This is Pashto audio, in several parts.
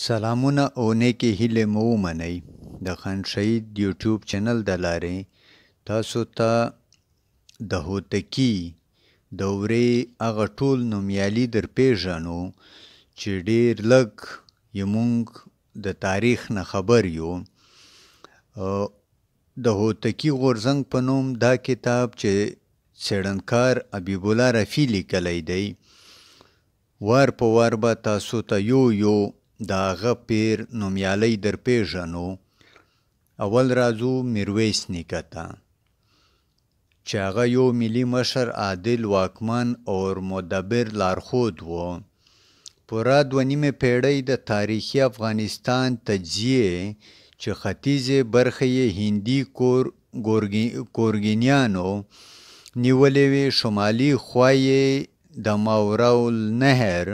سلامونه او نیکې هیلې مو ومنئ د خان شهید یوټیوب چینل د لارې تاسو ته تا د هوتکي دورې هغه ټول نومیالي در پیژنو چې ډیر لږ یمونږ د تاریخ نه خبر یو د هوتکي غورزنګ په نوم دا کتاب چې څېړنکار حبیب الله رفیع لیکلی دی وار په وار به تاسو ته تا یو یو د هغه پیر نومیالی در پیژنو اول راځو میرویس نیکه ته چې هغه یو ملي مشر عادل واکمن اور مدبر لارښود و پوره دوه نیمې پیړۍ د تاریخي افغانستان تجزیې چې ختیځې برخه یې هندي کور کورګینیانو نیولې وې شمالي خوا یې د ماورالنهر نهر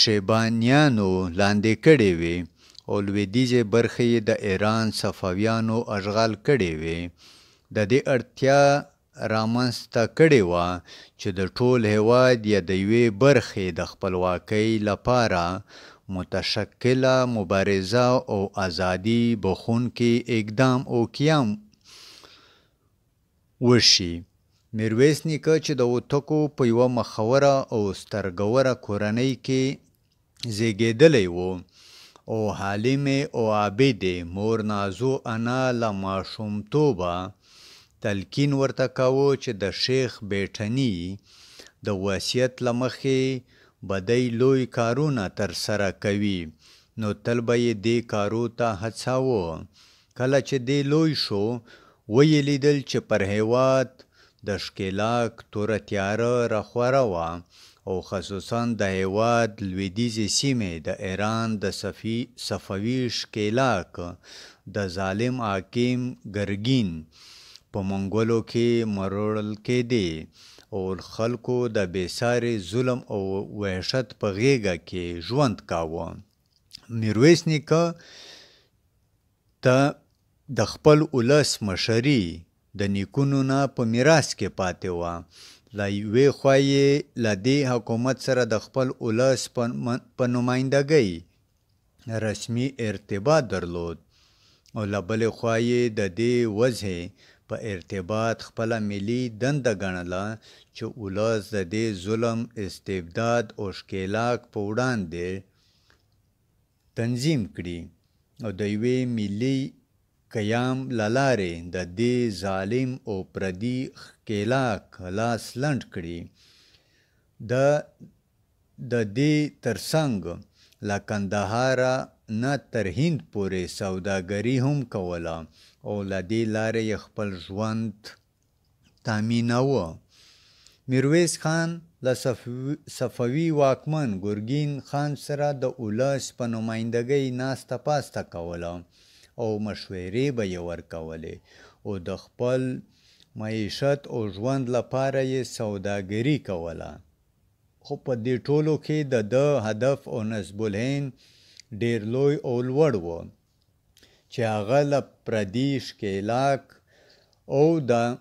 شیبانیانو لاندې کړې وې او لویدیځې برخې یې د ایران صفویانو اشغال کړې وې د دې اړتیا رامنځته کړې وه چې د ټول هیواد یا د یوې برخې د خپلواکۍ لپاره متشکله مبارزه او ازادي بخونکي اقدام او قیام وشي میرویس نیکه چې د اوتکو په یوه مخوره او سترګوره کورنۍ کې زیږېدلی و او حالیمې او عابدې مور نازو انا له ماشومتوبه تلکین ورته کاوه چې د شیخ بیټني د وصیت له مخې بدی لوی کارونه ترسره کوي نو تل به یې دې کارو ته هڅاوه کله چې دې لوی شو ویې لیدل چې پر هیواد د ښکېلاک توره تیاره راخوره وه او خصوصا د هېواد لویدیځې سیمې د ایران د صفی صفوي ښکېلاک د ظالم حاکم ګرګین په منګولو کې مروړل کېدې او خلکو د بېساري ظلم او وحشت په غېږه کې ژوند کاوه میرویس نیکه ته د خپل ولس مشري د نیکونو نه په میراث کې پاتې وه له یوې خوا یې له دې حکومت سره د خپل ولس په نمایندګۍ رسمي ارتباط درلود او له بلې خوا یې د دې وضعې په ارتباط خپل ملي دنده ګڼله چې ولس د دې ظلم استبداد او ښکېلاک په وړاندې تنظیم کړي او د یوې ملي قیام للارې د دې ظالم او پردي ښکېلاک لاس لنډ کړي د د دې ترڅنګ له کندهاره نه تر هند پورې سوداګري هم کوله او له دې لارې خپل ژوند تامیناوه میرویس خان له صفوي واکمن ګرګین خان سره د اولس په نمایندګۍ ناسته پاسته کوله او مشورې به یې ورکولې او د خپل معیشت او ژوند لپاره یې سوداګري کوله خو په دې ټولو کې د ده هدف او نسب العین ډیر لوی او لوړ و چې هغه له پردي ښکېلاک او د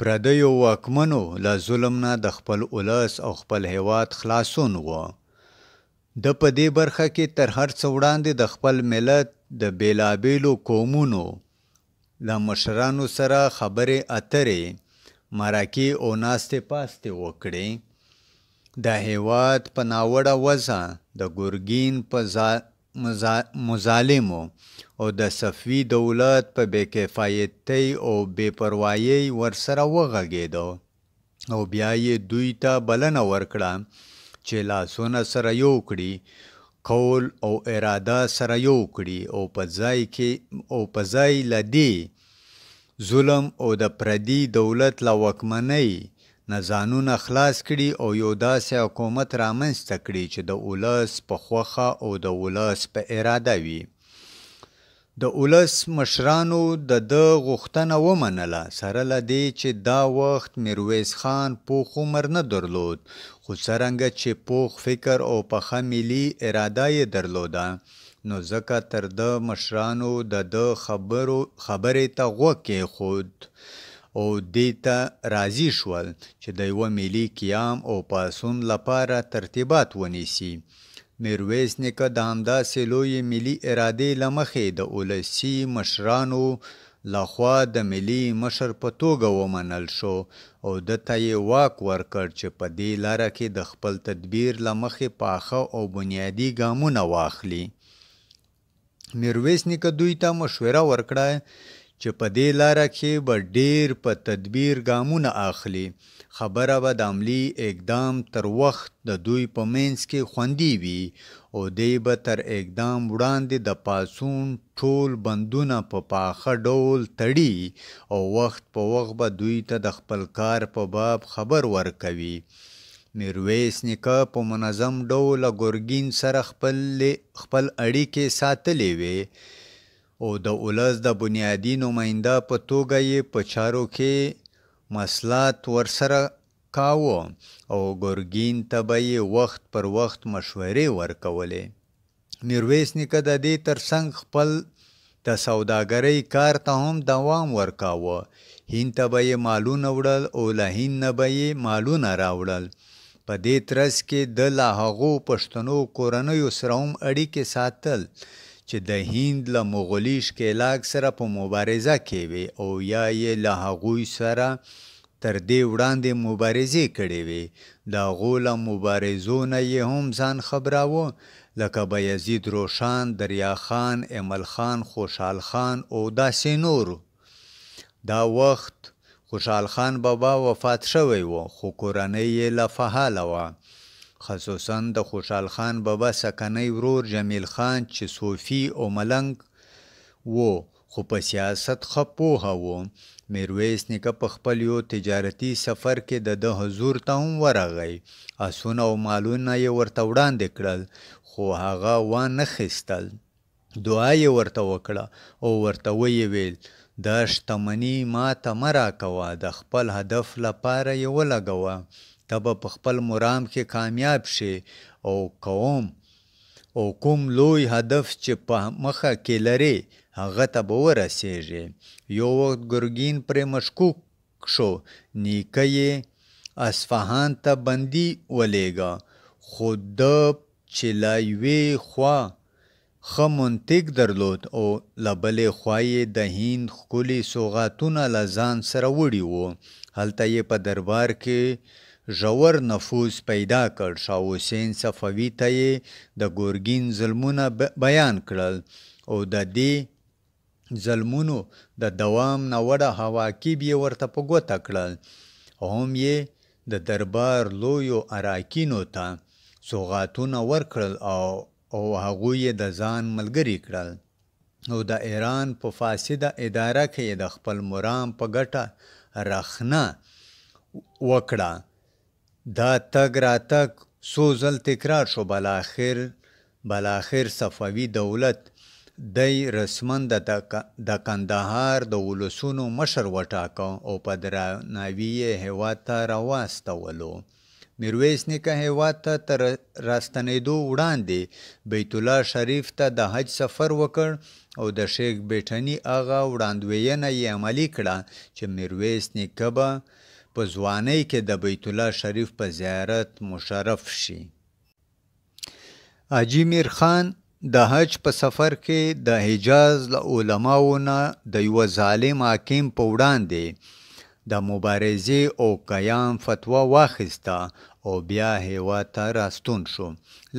پردیو واکمنو له ظلم نه د خپل ولس او خپل هیواد خلاصون و د په دې برخه کې تر هر څه وړاندې د خپل ملت د بیلابیلو قومونو له مشرانو سره خبرې اترې مرکې او ناستې پاستې وکړې د هیواد په ناوړه وضع د ګرګین په زا... مزا... مظالمو او د صفوي دولت په بېکفایتۍ او بېپروایۍ ورسره وغږېده او بیا یې دوی ته بلنه ورکړه چې لاسونه سره یو کړي قول او اراده سره یو کړي او په ځای کې او په ځای لدی ظلم او د پردي دولت لا وکمنۍ نه ځانونه خلاص کړي او یو داسې حکومت رامنځته کړي چې د ولس په خوخه او د ولس په اراده وي د اولس مشرانو د د غوښتنه ومنله سره له دې چې دا وخت میرویس خان پوخ عمر نه درلود خو څرنګه چې پوخ فکر او پخه ملي اراده یې درلوده نو ځکه تر د مشرانو د د خبرو خبرې ته غوږ کېښود او دې ته راضي شول چې د یوه ملي قیام او پاڅون لپاره ترتیبات ونیسي میرویس نیکه د همداسې لویې ملي ارادې له مخې د ولسي مشرانو لخوا د ملي مشر په توګه ومنل شو او د ته یې واک ورکړ چې په دې لاره کې د خپل تدبیر له مخې پاخه او بنیادي ګامونه واخلي میرویس نیکه دوی ته مشوره ورکړه چې په دې لاره کې به ډیر په تدبیر ګامونه اخلي خبره به د عملی اقدام تر وخت د دوی په منځ کې خوندي وي او دی به تر اقدام وړاندې د پاسون ټول بندونه په پا پاخه ډول تړي او وخت په وخت به دوی ته د خپل کار په باب خبر ورکوي میرویس نیکه په منظم ډول ګورګین سره خپل خپل اړیکې ساتلې وې او د اولس د بنیادی نماینده په توګه یې په چارو کې مصلحت ورسره کاوه او ګورګین ته به یې وخت پر وخت مشورې ورکولې میرویس نیکه د دې ترڅنګ خپل د سوداګرۍ کار ته هم دوام ورکاوه هند ته به یې مالونه وړل او له هند نه به یې مالونه راوړل په دې ترڅ کې د لا هغو پښتنو کورنیو سره هم اړیکې ساتل چې د هند له مغولي ښکېلاک سره په مبارزه کې وي او یا یې له هغوی سره تر دې وړاندې مبارزې کړې وي د هغو له مبارزو نه یې هم ځان خبراوه لکه بیزید روشان دریا خان امل خان خوشحال خان او داسې نورو دا وخت خوشحال خان بابا وفات شوی و خو کورنۍ یې له فعاله وه خصوصا د خوشحال خان بابا سکنی ورور جمیل خان چې صوفي او ملنګ وو خو په سیاست ښه پوهه و میرویس نیکه په خپل یو تجارتي سفر کې د ده حضور ته هم ورغی اسونه او مالونه یې ورته وړاندې کړل خو هغه وانه خیستل دعا یې ورته وکړه او ورته ویې ویل دا شتمني ما ته مه راکوه د خپل هدف لپاره یې ولګوه ته به په خپل مرام کې کامیاب شې او قوم او کوم لوی هدف چې په مخه کې لرې هغه ته به ورسېږې یو وخت ګرګین پرې مشکوک شو نیکه یې اصفهان ته بندي ولیږه خو ده چې له یوې خوا ښه منطق درلود او له بلې خوا یې د هند ښکلي سوغاتونه له ځان سره وړي وو هلته یې په دربار کې ژور نفوذ پیدا کړ شاه حسین صفوي ته یې د ګورګین ظلمونه بیان کړل او د دې ظلمونو د دوام نه وړه حواکب یې ورته په ګوته کړل هم یې د دربار لویو اراکینو ته سوغاتونه ورکړل او او هغوی یې د ځان ملګری کړل او د ایران په فاسده اداره کې د خپل مرام په ګټه رخنه وکړه دا تګ راتګ څو ځل تکرار شو بالاخر بالاخر صفوي دولت دی رسمن د کندهار د ولسونو مشر وټاکه او په درناوي یې هیواد ته راواستولو میرویس نیکه هیواد ته تر راستنېدو وړاندې بیت الله شریف ته د حج سفر وکړ او د شیخ بیټنی هغه وړاندوینه یې عملي کړه چې میرویس نیکه به په ځوانۍ کې د بیت الله شریف په زیارت مشرف شي حاجی میر خان د حج په سفر کې د حجاز له علماو نه د یو ظالم حاکم په وړاندې د مبارزې او قیام فتوا واخیسته او بیا هیواد ته راستون شو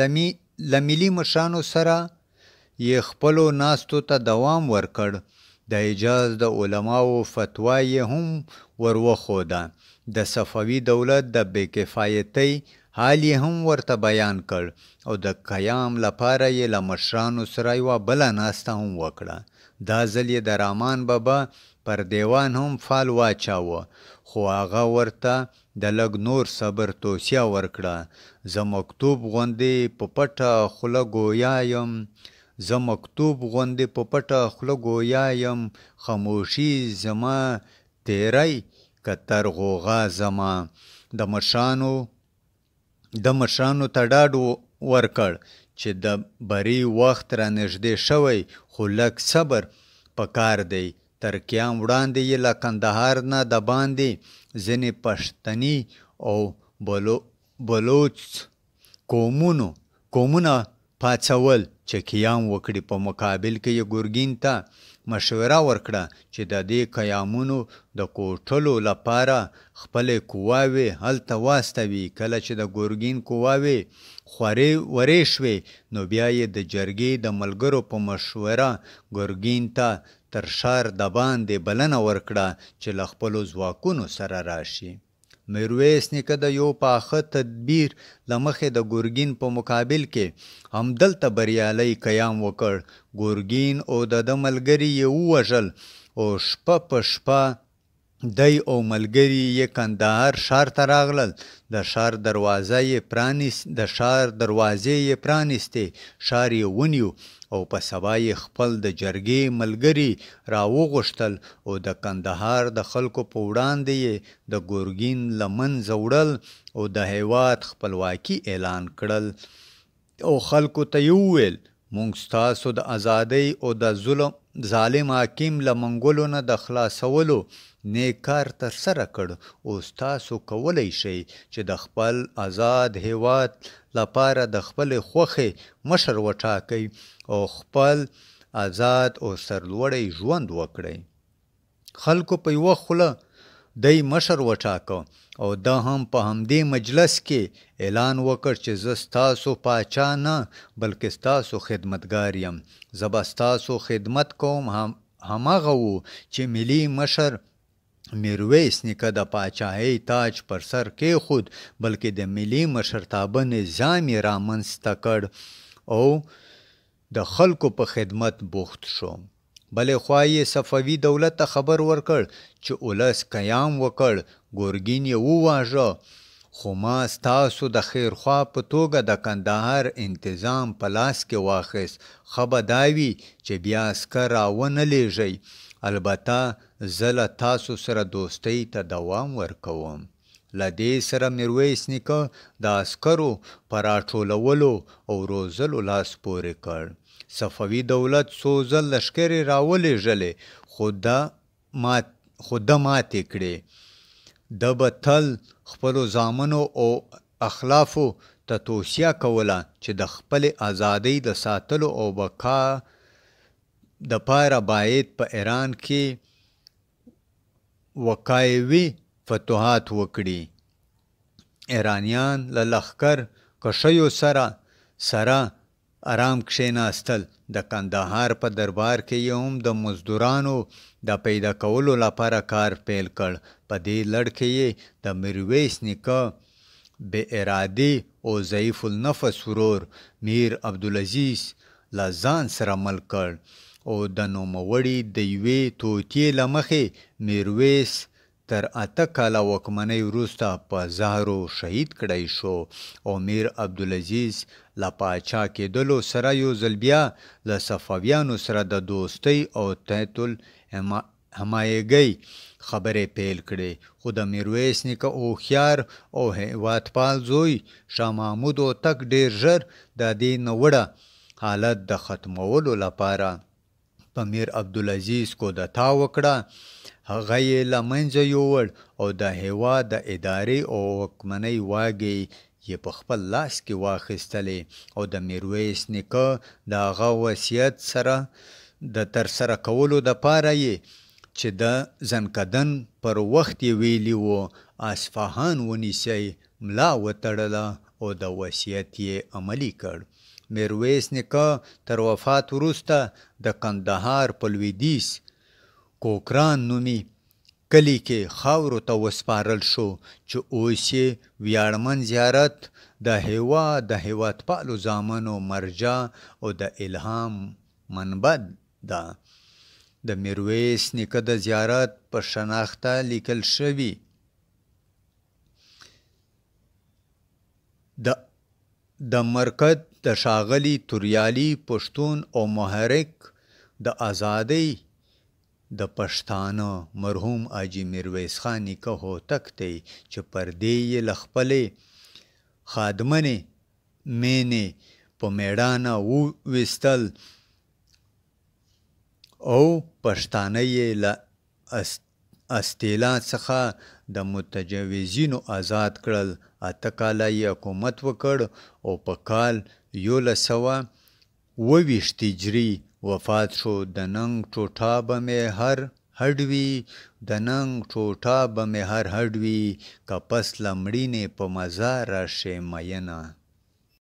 له ملي مشرانو سره یې خپلو ناستو ته دوام ورکړ د اعجاز د علماو فتوا یې هم وروخوده د صفوي دولت د بېکفایتۍ حال یې هم ورته بیان کړ او د قیام لپاره یې له مشرانو سره یوه بله ناسته هم وکړه دا ځل یې د رامان بابا پر دیوان هم فال واچاوه خو هغه ورته د لږ نور صبر توصیه ورکړه زه مکتوب غوندې په پټه خوله ګویا یم زه مکتوب غوندې په پټه خوله ګویا یم خاموشي زما تیری که تر غوغا زما د مشرانو د مشرانو ته ډاډ ورکړ چې د بری وخت را نږدې شوی خو لږ صبر پکار دی تر قیام وړاندې یې له کندهار نه د باندې ځینې پښتني او بلو بلوچ قومونو قومونه پاڅول چې قیام وکړي په مقابل کې یې ګورګین ته مشوره ورکړه چې د دې قیامونو د کوټلو لپاره خپلې قواوې هلته واستوي کله چې د ګورګین قواوې خورې ورې شوې نو بیا یې د جرګې د ملګرو په مشوره ګورګین ته تر شار د باندې بلنه ورکړه چې له خپلو ځواکونو سره راشي میرویس نیکه د یو پاخه تدبیر لمخې د ګورګین په مقابل کې همدلته بریالی قیام وکړ ګورګین او د د ملګري یې ووژل او شپه په شپه دی او ملګری یې کندهار ښار ته راغلل د ښار دروازه یې پرانیست د ښار دروازې یې پرانیستې ښار یې ونیو او په سبا یې خپل د جرګې ملګري راوغوښتل او د کندهار د خلکو په وړاندې یې د ګورګین له منځه وړل او د هیواد خپلواکي اعلان کړل او خلکو ته یې وویل موږ ستاسو د ازادۍ او د ظلم ظالم حاکم له منګولو نه د خلاصولو نیک کار تر سره کړ او تاسو کولی شئ چې د خپل آزاد هیواد لپاره د خپل خوخې مشر وټاکئ او خپل آزاد او سرلوړی ژوند وکړئ خلکو په یوه خوله دی مشر وټاکه او دا هم په همدې مجلس کې اعلان وکړ چې زه ستاسو پاچا نه بلکې ستاسو خدمتګار یم زه به ستاسو خدمت کوم هم هماغه و چې ملي مشر میرویس نیکه د پاچاهۍ تاج پر سر کېښود بلکې د ملي مشرتابه نظام یې رامنځته کړ او د خلکو په خدمت بوخت شو بلې خوا یې صفوي دولت ته خبر ورکړ چې اولس قیام وکړ ګورګین یې وواژه خو ما ستاسو د خیرخوا په توګه د کندهار انتظام په لاس کې واخیست ښه به دا وي چې بیا اسکر راونه لیږئ البته زه له تاسو سره دوستۍ ته دوام ورکوم لدې سره میرویس نیکه د عسکرو پر راټولولو او روزلو لاس پورې کړ صفوي دولت څو ځل لشکرې راولېږلې خو دا مات خو ده ماتې کړې ده به تل خپلو زامنو او اخلافو ته توصیه کوله چې د خپلې ازادۍ د ساتلو او بقا د پاره باید په پا ایران کې وقایوي فتوحات وکړي ایرانیان له لخکر کشیو سره سره آرام کښېناستل د کندهار په دربار کې یې هم د مزدورانو د پیدا کولو لپاره کار پیل کړ په دې لړ کې یې د میرویس نیکه بې ارادې او ضعیف النفس ورور میر عبدالعزیز له ځان سره مل کړ او د نوموړي د یوې توطیې له مخې میرویس تر اته کاله واکمنۍ وروسته په زهرو شهید کړی شو او میر عبدالعزیز له پاچا کېدلو سره یو ځل بیا له صفویانو سره د دوستۍ او تیتل همایګۍ خبرې پیل کړې خو د میرویس نیکه هوښیار او هیوادپال زوی شاه محمود هوتک ډېر ژر د دې نوړه حالت د ختمولو لپاره په میر عبدالعزیز کودتا وکړه هغه یې له منځه یووړ او د هیواد د ادارې او حکمنۍ واګې یې په خپل لاس کې واخیستلې او د میرویس نیکه د هغه وصیت سره د ترسره کولو دپاره یې چې د زنکدن پر وخت یې ویلي و اصفهان ونیسئ ملا وتړله او د وصیت یې عملی کړ میرویس نیکه تر وفات وروسته د کندهار په لویدیځ کوکران نومي کلی کې خاورو ته وسپارل شو چې اوس یې ویاړمن زیارت د هیوا د هیواد پالو زامنو مرجع او د الهام منبع ده د میرویس نیکه د زیارت په شناخته لیکل شوي د د مرکز د ښاغلي توریالي پښتون او محرک د ازادۍ د پښتانه مرحوم اجي میرویس خان نیکه هوتک دی چې پر دې یې له خپلې خادمنې مینې په میړانه وویستل او پښتانه یې له استیلا څخه د متجوزینو آزاد کړل اته کاله یې حکومت وکړ او په کال یولس سوه اوویشت هجري وفات شو د ننګ ټوټه به مې هر هډوي د ننګ ټوټه به مې هر هډوي که پس لمړینې په مزه راشې مینه